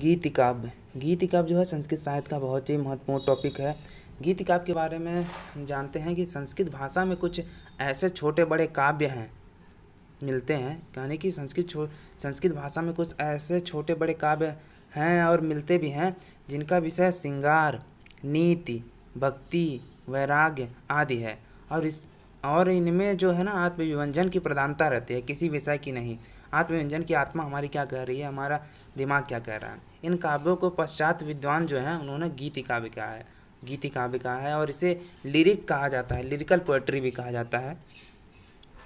गीत काव्य गीत काव्य जो है संस्कृत साहित्य का बहुत ही महत्वपूर्ण टॉपिक है गीत काव्य के बारे में हम जानते हैं कि संस्कृत भाषा में कुछ ऐसे छोटे बड़े काव्य हैं मिलते हैं यानी कि संस्कृत संस्कृत भाषा में कुछ ऐसे छोटे बड़े काव्य हैं और मिलते भी हैं जिनका विषय श्रृंगार नीति भक्ति वैराग्य आदि है और इस और इनमें जो है ना आत्मविभंजन की प्रधानता रहती है किसी विषय की नहीं आत्मव्यंजन की आत्मा हमारी क्या कह रही है हमारा दिमाग क्या कह रहा है इन काव्यों को पश्चात विद्वान जो हैं उन्होंने गीति काव्य कहा है गीति काव्य कहा है और इसे लिरिक कहा जाता है लिरिकल पोएट्री भी कहा जाता है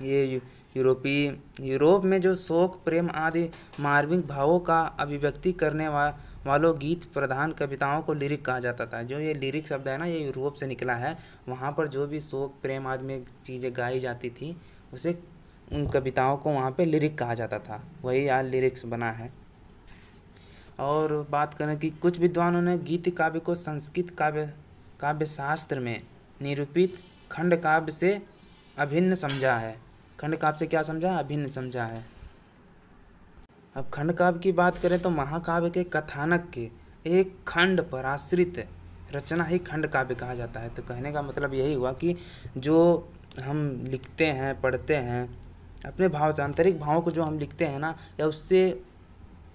ये यूरोपीय यूरोप में जो शोक प्रेम आदि मार्मिक भावों का अभिव्यक्ति करने वा, वालों गीत प्रधान कविताओं को लिरिक कहा जाता था जो ये लिरिक शब्द है ना ये यूरोप से निकला है वहाँ पर जो भी शोक प्रेम आदि में चीज़ें गाई जाती थी उसे उन कविताओं को वहाँ पे लिरिक कहा जाता था वही आज लिरिक्स बना है और बात करें कि कुछ विद्वानों ने गीत काव्य को संस्कृत काव्य काव्य शास्त्र में निरूपित खंड काव्य से अभिन्न समझा है खंड काव्य से क्या समझा अभिन्न समझा है अब खंड काव्य की बात करें तो महाकाव्य के कथानक के एक खंड पर आश्रित रचना ही खंड काव्य कहा जाता है तो कहने का मतलब यही हुआ कि जो हम लिखते हैं पढ़ते हैं अपने भाव से आंतरिक भावों को जो हम लिखते हैं ना या उससे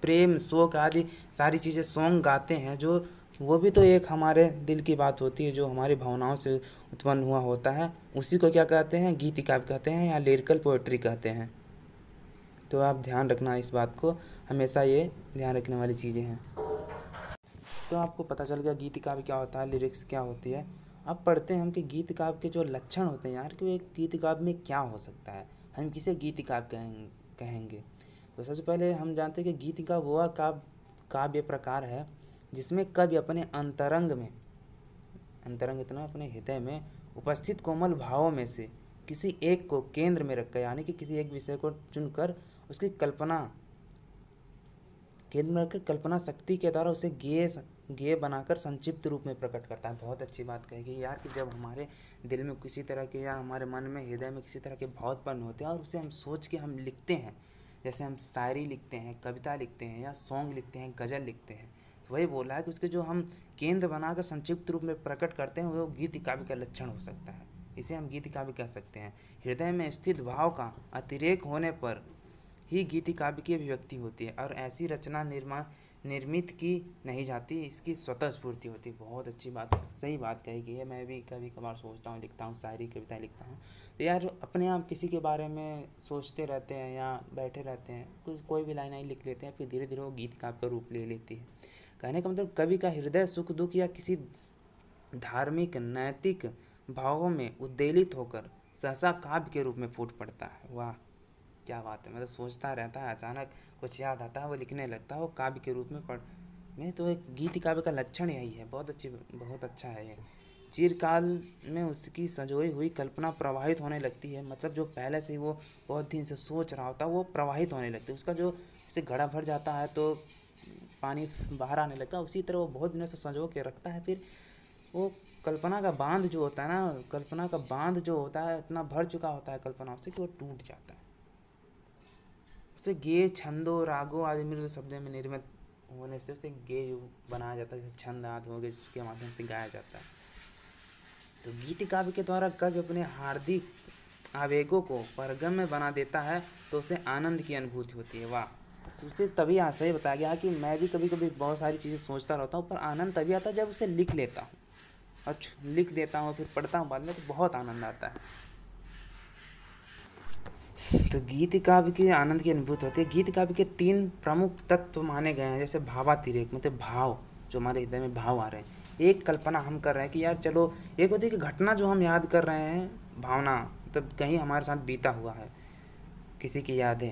प्रेम शोक आदि सारी चीज़ें सॉन्ग गाते हैं जो वो भी तो एक हमारे दिल की बात होती है जो हमारी भावनाओं से उत्पन्न हुआ होता है उसी को क्या कहते हैं गीत काव्य कहते हैं या लिरिकल पोइट्री कहते हैं तो आप ध्यान रखना इस बात को हमेशा ये ध्यान रखने वाली चीज़ें हैं तो आपको पता चल गया गीत काव्य क्या होता है लिरिक्स क्या होती है अब पढ़ते हैं हम कि गीत काव्य के जो लक्षण होते हैं यार कि एक गीत काव्य में क्या हो सकता है हम किसे गीत काव्य कहेंगे तो सबसे पहले हम जानते हैं कि गीत का वह काव्य काव्य प्रकार है जिसमें कवि अपने अंतरंग में अंतरंग इतना अपने हृदय में उपस्थित कोमल भावों में से किसी एक को केंद्र में रखकर यानी कि किसी एक विषय को चुनकर उसकी कल्पना केंद्र में रखकर कल्पना शक्ति के द्वारा उसे गेय गेय बनाकर संक्षिप्त रूप में प्रकट करता है बहुत अच्छी बात कहेगी यार कि जब हमारे दिल में किसी तरह के या हमारे मन में हृदय में किसी तरह के भाव उत्पन्न होते हैं और उसे हम सोच के हम लिखते हैं जैसे हम शायरी लिखते हैं कविता लिखते हैं या सॉन्ग लिखते हैं गज़ल लिखते हैं तो वही बोला है कि उसके जो हम केंद्र बनाकर संक्षिप्त रूप में प्रकट करते हैं वो गीत काव्य का लक्षण हो सकता है इसे हम गीत काव्य कह सकते हैं हृदय में स्थित भाव का अतिरेक होने पर ही गीति काव्य की अभिव्यक्ति होती है और ऐसी रचना निर्माण निर्मित की नहीं जाती इसकी स्वतः स्फूर्ति होती है बहुत अच्छी बात सही बात कही गई है मैं भी कभी कभार सोचता हूँ लिखता हूँ शायरी कविताएँ लिखता हूँ तो यार अपने आप किसी के बारे में सोचते रहते हैं या बैठे रहते हैं कुछ कोई भी लाइन आई लिख लेते हैं फिर धीरे धीरे वो गीत काव्य का रूप ले लेती है कहने का मतलब कवि का हृदय सुख दुख या किसी धार्मिक नैतिक भावों में उद्देलित होकर सहसा काव्य के रूप में फूट पड़ता है वाह क्या बात है मतलब सोचता रहता है अचानक कुछ याद आता है वो लिखने लगता है वो काव्य के रूप में पढ़ में तो एक गीत काव्य का लक्षण यही है बहुत अच्छी बहुत अच्छा है ये चिरकाल में उसकी संजोई हुई कल्पना प्रवाहित होने लगती है मतलब जो पहले से ही वो बहुत दिन से सोच रहा होता है वो प्रवाहित होने लगती है उसका जो जैसे घड़ा भर जाता है तो पानी बाहर आने लगता है उसी तरह वो बहुत दिनों से संजो के रखता है फिर वो कल्पना का बांध जो होता है ना कल्पना का बांध जो होता है इतना भर चुका होता है कल्पना से कि वो टूट जाता है उसे गे छंदों रागो आदि मिल शब्द में निर्मित होने से उसे गे बनाया जाता है जैसे छंद आदि हो गए जिसके माध्यम से गाया जाता है तो गीत काव्य के द्वारा कवि अपने हार्दिक आवेगों को परगम में बना देता है तो उसे आनंद की अनुभूति होती है वाह तो उसे तभी आशय बताया गया कि मैं भी कभी कभी बहुत सारी चीज़ें सोचता रहता हूँ पर आनंद तभी आता है जब उसे लिख लेता हूँ और लिख देता हूँ फिर पढ़ता हूँ बाद में तो बहुत आनंद आता है तो गीत काव्य के आनंद की अनुभूत होती है गीत काव्य के तीन प्रमुख तत्व माने गए हैं जैसे भावातिरेक मतलब भाव जो हमारे हृदय में भाव आ रहे हैं एक कल्पना हम कर रहे हैं कि यार चलो एक होती है कि घटना जो हम याद कर रहे हैं भावना मतलब तो कहीं हमारे साथ बीता हुआ है किसी की यादें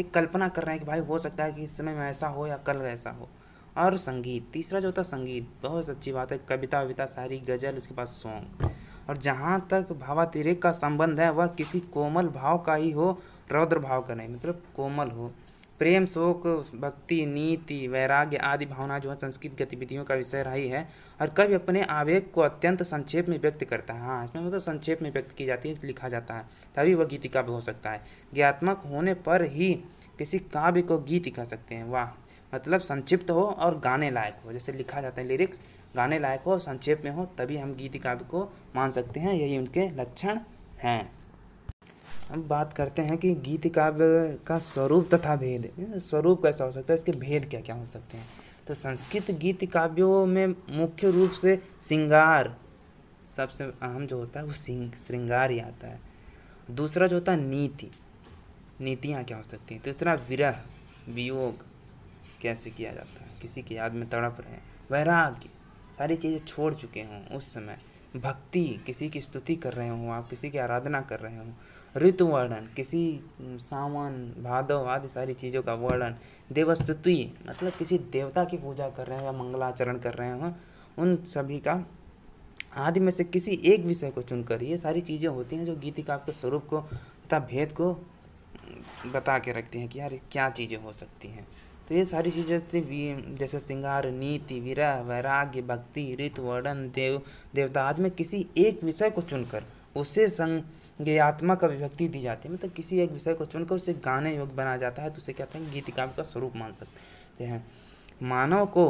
एक कल्पना कर रहे हैं कि भाई हो सकता है कि इस समय में ऐसा हो या कल ऐसा हो और संगीत तीसरा जो होता है संगीत बहुत अच्छी बात है कविता वविता सारी गज़ल उसके पास सॉन्ग और जहाँ तक भावातिरेक का संबंध है वह किसी कोमल भाव का ही हो रौद्र भाव का नहीं मतलब कोमल हो प्रेम शोक भक्ति नीति वैराग्य आदि भावना जो है संस्कृत गतिविधियों का विषय रही है और कवि अपने आवेग को अत्यंत संक्षेप में व्यक्त करता है हाँ इसमें मतलब संक्षेप में व्यक्त की जाती है लिखा जाता है तभी वह गीतिका हो सकता है ज्ञात्मक होने पर ही किसी काव्य को गीत कह सकते हैं वाह मतलब संक्षिप्त हो और गाने लायक हो जैसे लिखा जाता है लिरिक्स गाने लायक हो संक्षेप में हो तभी हम गीत काव्य को मान सकते हैं यही उनके लक्षण हैं अब बात करते हैं कि गीत काव्य का स्वरूप तथा भेद स्वरूप कैसा हो सकता है इसके भेद क्या क्या हो सकते हैं तो संस्कृत गीत काव्यों में मुख्य रूप से श्रृंगार सबसे अहम जो होता है वो श्रृंगार ही आता है दूसरा जो होता है नीति नीतियाँ क्या हो सकती हैं तीसरा तो विरह वियोग कैसे किया जाता है किसी की याद में तड़प रहे हैं वैराग्य सारी चीज़ें छोड़ चुके हों उस समय भक्ति किसी की स्तुति कर रहे हों आप किसी की आराधना कर रहे हों ऋतु वर्णन किसी सावन भादव आदि सारी चीज़ों का वर्णन देवस्तुति मतलब किसी देवता की पूजा कर रहे हैं या मंगलाचरण कर रहे हों उन सभी का आदि में से किसी एक विषय को चुनकर ये सारी चीज़ें होती हैं जो गीतिका आपके स्वरूप को तथा भेद को बता के रखती हैं कि यार क्या चीज़ें हो सकती हैं तो ये सारी चीज़ें जैसे श्रृंगार नीति विरह वैराग्य भक्ति ऋतु वर्णन देव देवता आदि में किसी एक विषय को चुनकर उसे आत्मा का विभक्ति दी जाती है मतलब किसी एक विषय को चुनकर उसे गाने योग्य बनाया जाता है तो उसे कहते हैं गीत काव्य का स्वरूप मान सकते हैं मानव को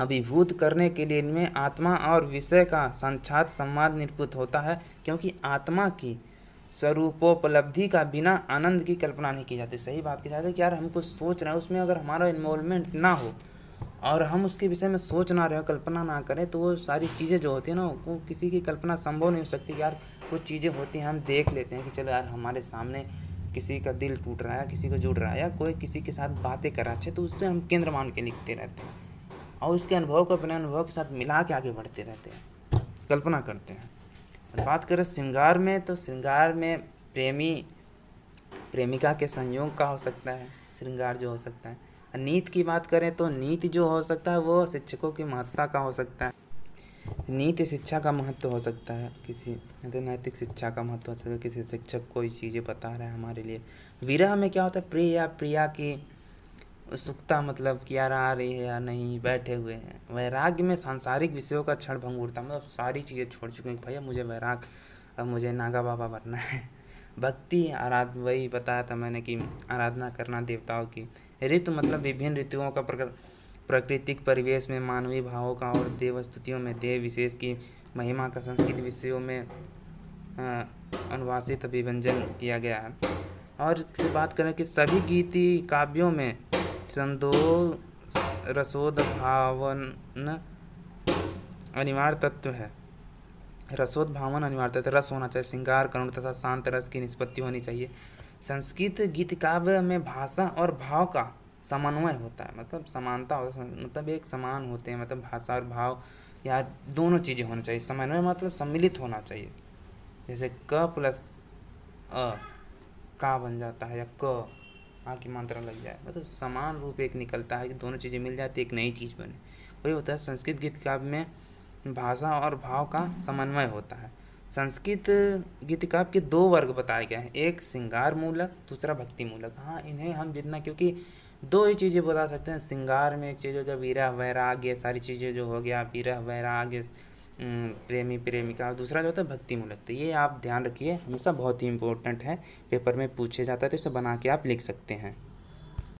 अभिभूत करने के लिए इनमें आत्मा और विषय का संक्षात संवाद निरूपित होता है क्योंकि आत्मा की स्वरूपोपलब्धि का बिना आनंद की कल्पना नहीं की जाती सही बात की जाती है कि यार हम कुछ सोच रहे हैं उसमें अगर हमारा इन्वॉल्वमेंट ना हो और हम उसके विषय में सोच ना रहे हो कल्पना ना करें तो वो सारी चीज़ें जो होती है ना वो किसी की कल्पना संभव नहीं हो सकती कि यार कुछ चीज़ें होती हैं हम देख लेते हैं कि चलो यार हमारे सामने किसी का दिल टूट रहा है किसी को जुड़ रहा है या कोई किसी के साथ बातें कर रहा है तो उससे हम केंद्र मान के लिखते रहते हैं और उसके अनुभव को अपने अनुभव के साथ मिला के आगे बढ़ते रहते हैं कल्पना करते हैं और बात करें श्रृंगार में तो श्रृंगार में प्रेमी प्रेमिका के संयोग का हो सकता है श्रृंगार जो हो सकता है नीत की बात करें तो नीति जो हो सकता है वो शिक्षकों की महत्ता का हो सकता है नीति शिक्षा का महत्व हो सकता है किसी मतलब नैतिक शिक्षा का महत्व हो सकता है किसी शिक्षक कोई चीज़ें बता रहा है हमारे लिए विरह में क्या होता है प्रिय या प्रिया की उत्सुकता मतलब कि यार आ रही है या नहीं बैठे हुए हैं वैराग्य में सांसारिक विषयों का क्षण भंग उड़ता मतलब सारी चीज़ें छोड़ चुके हैं भैया मुझे वैराग अब मुझे नागा बाबा बनना है भक्ति आराध वही बताया था मैंने कि आराधना करना देवताओं की ऋतु मतलब विभिन्न ऋतुओं का प्राकृतिक परिवेश में मानवीय भावों का और देवस्तुतियों में देव विशेष की महिमा का संस्कृत विषयों में अनुवासित अभिव्यंजन किया गया है और फिर बात करें कि सभी गीति काव्यों में संदो भावन अनिवार्य तत्व है रसोद्भावन अनिवार्य तत्व रस होना चाहिए श्रृंगार करुण तथा शांत रस की निष्पत्ति होनी चाहिए संस्कृत गीत काव्य में भाषा और भाव का समन्वय होता है मतलब समानता होता है मतलब एक समान होते हैं मतलब भाषा और भाव या दोनों चीज़ें होना चाहिए समन्वय मतलब सम्मिलित होना चाहिए जैसे क प्लस अ का बन जाता है या क हाँ की मात्रा लग जाए मतलब समान रूप एक निकलता है कि दोनों चीज़ें मिल जाती एक नई चीज़ बने वही होता है संस्कृत गीत काव्य में भाषा और भाव का समन्वय होता है संस्कृत गीत काव्य के दो वर्ग बताए गए हैं एक श्रृंगार मूलक दूसरा भक्ति मूलक हाँ इन्हें हम जितना क्योंकि दो ही चीज़ें बता सकते हैं श्रृंगार में एक चीज़ हो गया वीरह वैराग्य सारी चीज़ें जो हो गया वीरह वैराग्य हम्म, प्रेमी प्रेमिका और दूसरा जो होता है भक्ति मूलक तो ये आप ध्यान रखिए हमेशा बहुत ही इंपॉर्टेंट है पेपर में पूछे जाता है तो इसे बना के आप लिख सकते हैं